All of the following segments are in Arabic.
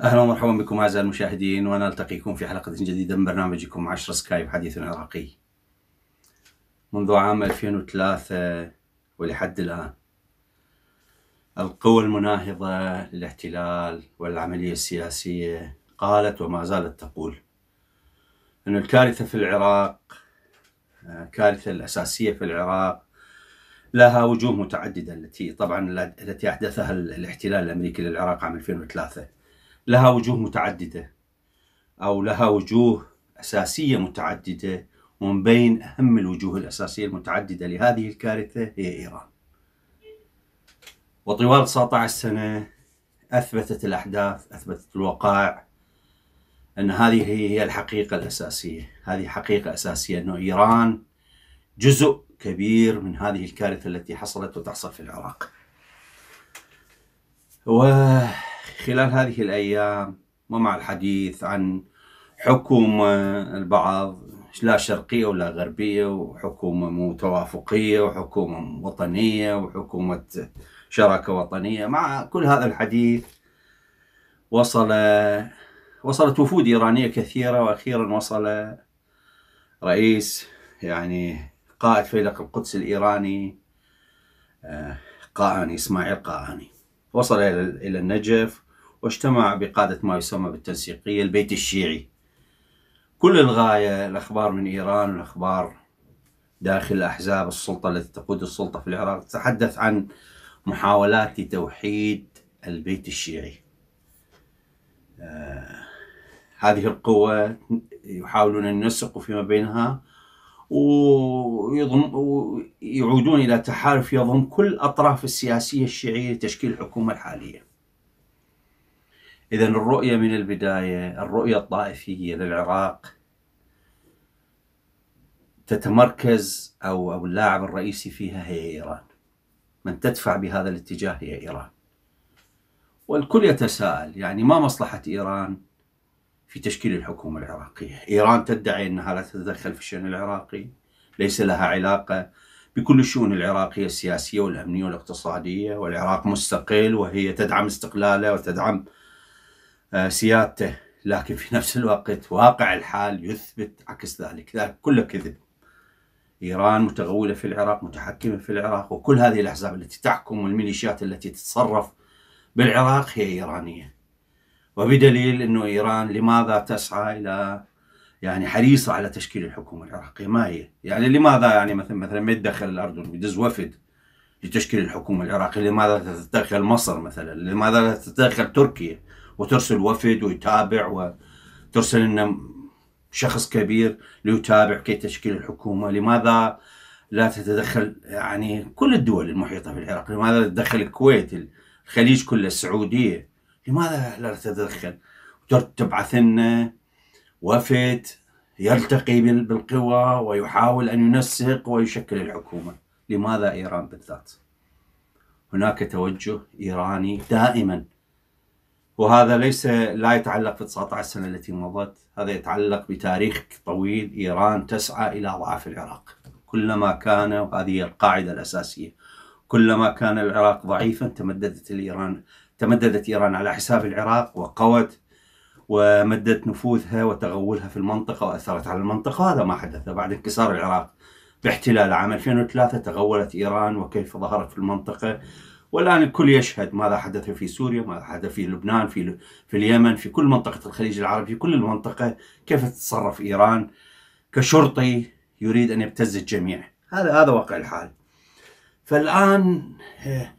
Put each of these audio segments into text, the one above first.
اهلا ومرحبا بكم اعزائي المشاهدين ونلتقيكم في حلقه جديده من برنامجكم 10 سكايب حديث عراقي. منذ عام 2003 ولحد الان القوى المناهضة للاحتلال والعملية السياسية قالت وما زالت تقول أن الكارثة في العراق الكارثة آه، الأساسية في العراق لها وجوه متعددة التي طبعا التي أحدثها الاحتلال الأمريكي للعراق عام 2003 لها وجوه متعددة أو لها وجوه أساسية متعددة ومن بين أهم الوجوه الأساسية المتعددة لهذه الكارثة هي إيران وطوال 19 سنة أثبتت الأحداث أثبتت الوقائع أن هذه هي الحقيقة الأساسية هذه حقيقة أساسية أنه إيران جزء كبير من هذه الكارثة التي حصلت وتحصل في العراق وخلال هذه الأيام ومع الحديث عن حكومة البعض لا شرقية ولا غربية وحكومة متوافقية وحكومة وطنية وحكومة شراكة وطنية مع كل هذا الحديث وصل وصلت وفود إيرانية كثيرة وأخيرا وصل رئيس يعني قائد فيلق القدس الإيراني آه، قاعاني إسماعيل قاعاني وصل إلى النجف واجتمع بقادة ما يسمى بالتنسيقية البيت الشيعي كل الغاية الأخبار من إيران والأخبار داخل أحزاب السلطة التي تقود السلطة في العراق تتحدث عن محاولات لتوحيد البيت الشيعي آه، هذه القوة يحاولون أن ينسقوا فيما بينها ويضم ويعودون إلى تحالف يضم كل الأطراف السياسية الشيعية لتشكيل الحكومة الحالية إذا الرؤية من البداية الرؤية الطائفية للعراق تتمركز أو اللاعب الرئيسي فيها هي إيران من تدفع بهذا الاتجاه هي إيران والكل يتساءل يعني ما مصلحة إيران في تشكيل الحكومة العراقية إيران تدعي أنها لا تتدخل في الشأن العراقي ليس لها علاقة بكل الشؤون العراقية السياسية والأمنية والاقتصادية والعراق مستقل وهي تدعم استقلاله وتدعم آه، سيادته لكن في نفس الوقت واقع الحال يثبت عكس ذلك ذلك كله كذب إيران متغولة في العراق متحكمة في العراق وكل هذه الأحزاب التي تحكم والميليشيات التي تتصرف بالعراق هي إيرانية وبدليل أنه إيران لماذا تسعى إلى يعني حريصة على تشكيل الحكومة العراقية ما هي يعني لماذا يعني مثلا مثلا ما يتدخل الأردن ويدز وفد لتشكيل الحكومة العراقية لماذا لا تتدخل مصر مثلا لماذا لا تتدخل تركيا وترسل وفد ويتابع وترسل لنا شخص كبير ليتابع كي تشكيل الحكومه لماذا لا تتدخل يعني كل الدول المحيطه بالعراق لماذا تتدخل الكويت الخليج كله السعوديه لماذا لا تتدخل تبعث لنا وفد يلتقي بالقوى ويحاول ان ينسق ويشكل الحكومه لماذا ايران بالذات هناك توجه ايراني دائما وهذا ليس لا يتعلق في 19 سنة التي مضت هذا يتعلق بتاريخ طويل إيران تسعى إلى ضعف العراق كلما كان وهذه القاعدة الأساسية كلما كان العراق ضعيفا تمددت الإيران تمددت إيران على حساب العراق وقوت ومدت نفوذها وتغولها في المنطقة وأثرت على المنطقة هذا ما حدث بعد انكسار العراق باحتلال عام 2003 تغولت إيران وكيف ظهرت في المنطقة والآن الكل يشهد ماذا حدث في سوريا ماذا حدث في لبنان في, في اليمن في كل منطقة الخليج العربي في كل المنطقة كيف تتصرف إيران كشرطي يريد أن يبتز الجميع هذا هذا واقع الحال فالآن إيه،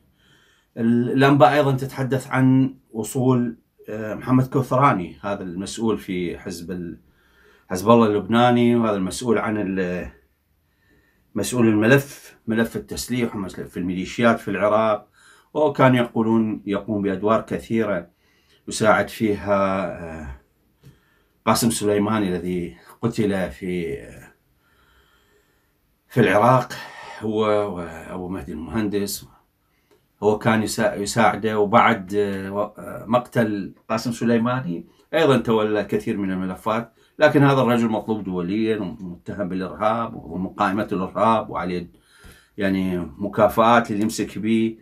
الأنباء أيضا تتحدث عن وصول إيه، محمد كوثراني هذا المسؤول في حزب حزب الله اللبناني وهذا المسؤول عن مسؤول الملف ملف التسليح وملف الميليشيات في العراق وكان يقولون يقوم بأدوار كثيرة يساعد فيها آه، قاسم سليماني الذي قتل في آه، في العراق هو وأبو مهدي المهندس هو كان يساعده وبعد آه، مقتل قاسم سليماني أيضا تولى كثير من الملفات لكن هذا الرجل مطلوب دوليا ومتهم بالإرهاب ومقاومة الإرهاب وعليه يعني مكافآت اللي يمسك به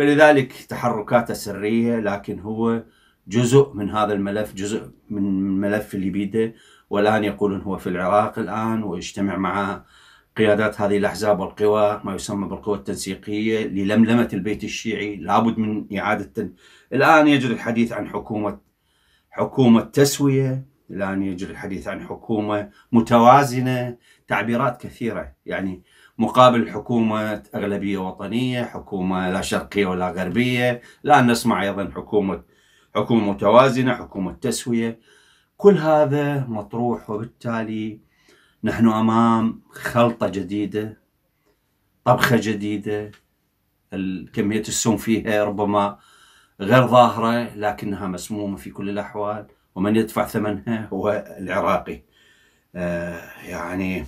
فلذلك تحركاته سرية لكن هو جزء من هذا الملف جزء من الملف اللي بيده والآن يقولون هو في العراق الآن ويجتمع مع قيادات هذه الأحزاب والقوى ما يسمى بالقوى التنسيقية للملمة البيت الشيعي لابد من إعادة تن... الآن يجري الحديث عن حكومة حكومة تسوية الآن يجري الحديث عن حكومة متوازنة تعبيرات كثيرة يعني مقابل حكومة أغلبية وطنية حكومة لا شرقية ولا غربية لا نسمع أيضا حكومة حكومة متوازنة حكومة تسوية كل هذا مطروح وبالتالي نحن أمام خلطة جديدة طبخة جديدة كمية السم فيها ربما غير ظاهرة لكنها مسمومة في كل الأحوال ومن يدفع ثمنها هو العراقي آه يعني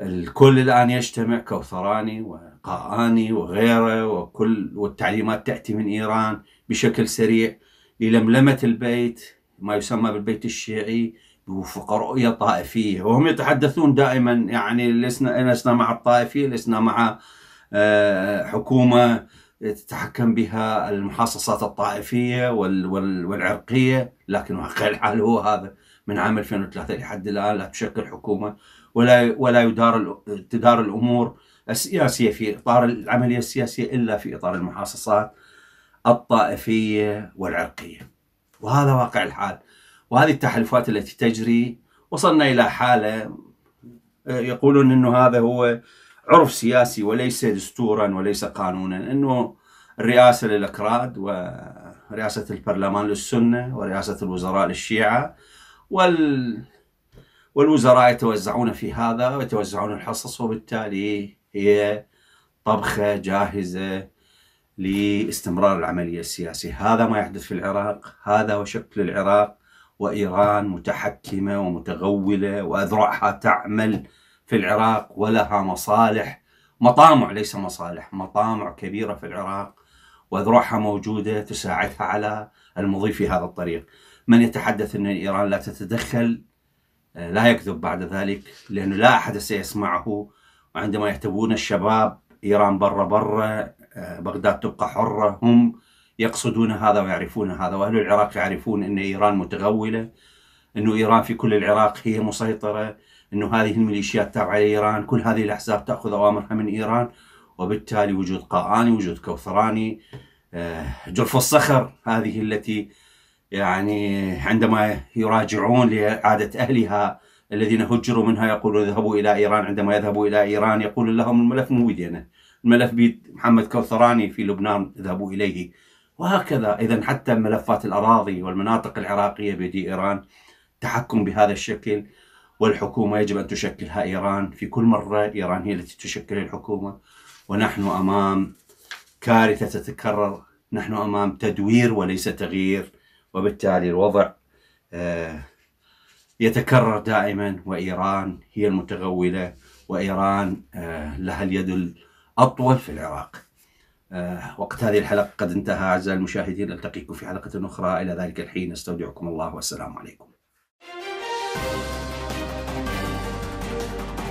الكل الآن يجتمع كوثراني وقاني وغيره وكل والتعليمات تأتي من إيران بشكل سريع للملمة البيت ما يسمى بالبيت الشيعي وفق رؤية طائفية وهم يتحدثون دائما يعني لسنا, لسنا مع الطائفية لسنا مع آه، حكومة تتحكم بها المحاصصات الطائفية والعرقية لكن واقع الحال هو هذا من عام 2003 لحد الآن لا تشكل حكومة ولا ولا يدار تدار الامور السياسيه في اطار العمليه السياسيه الا في اطار المحاصصات الطائفيه والعرقيه. وهذا واقع الحال وهذه التحالفات التي تجري وصلنا الى حاله آه، يقولون انه هذا هو عرف سياسي وليس دستورا وليس قانونا انه الرئاسه للاكراد ورئاسه البرلمان للسنه ورئاسه الوزراء للشيعه وال والوزراء يتوزعون في هذا ويتوزعون الحصص وبالتالي هي طبخة جاهزة لاستمرار العملية السياسية هذا ما يحدث في العراق هذا وشكل العراق وإيران متحكمة ومتغولة وأذرعها تعمل في العراق ولها مصالح مطامع ليس مصالح مطامع كبيرة في العراق وأذرعها موجودة تساعدها على المضي في هذا الطريق من يتحدث أن إيران لا تتدخل لا يكذب بعد ذلك لأنه لا أحد سيسمعه وعندما يحتبون الشباب إيران برا برا آه، بغداد تبقى حرة هم يقصدون هذا ويعرفون هذا وأهل العراق يعرفون أن إيران متغولة أنه إيران في كل العراق هي مسيطرة أنه هذه الميليشيات تابعة لإيران كل هذه الأحزاب تأخذ أوامرها من إيران وبالتالي وجود قاعاني وجود كوثراني آه، جرف الصخر هذه التي يعني عندما يراجعون لعادة أهلها الذين هجروا منها يقولون اذهبوا إلى إيران عندما يذهبوا إلى إيران يقول لهم الملف مو بيدينا الملف بيد محمد كوثراني في لبنان اذهبوا إليه وهكذا إذا حتى ملفات الأراضي والمناطق العراقية بيد إيران تحكم بهذا الشكل والحكومة يجب أن تشكلها إيران في كل مرة إيران هي التي تشكل الحكومة ونحن أمام كارثة تتكرر نحن أمام تدوير وليس تغيير وبالتالي الوضع آه، يتكرر دائما وإيران هي المتغولة وإيران آه، لها اليد الأطول في العراق آه، وقت هذه الحلقة قد انتهى أعزائي المشاهدين نلتقيكم في حلقة أخرى إلى ذلك الحين استودعكم الله والسلام عليكم Thank you.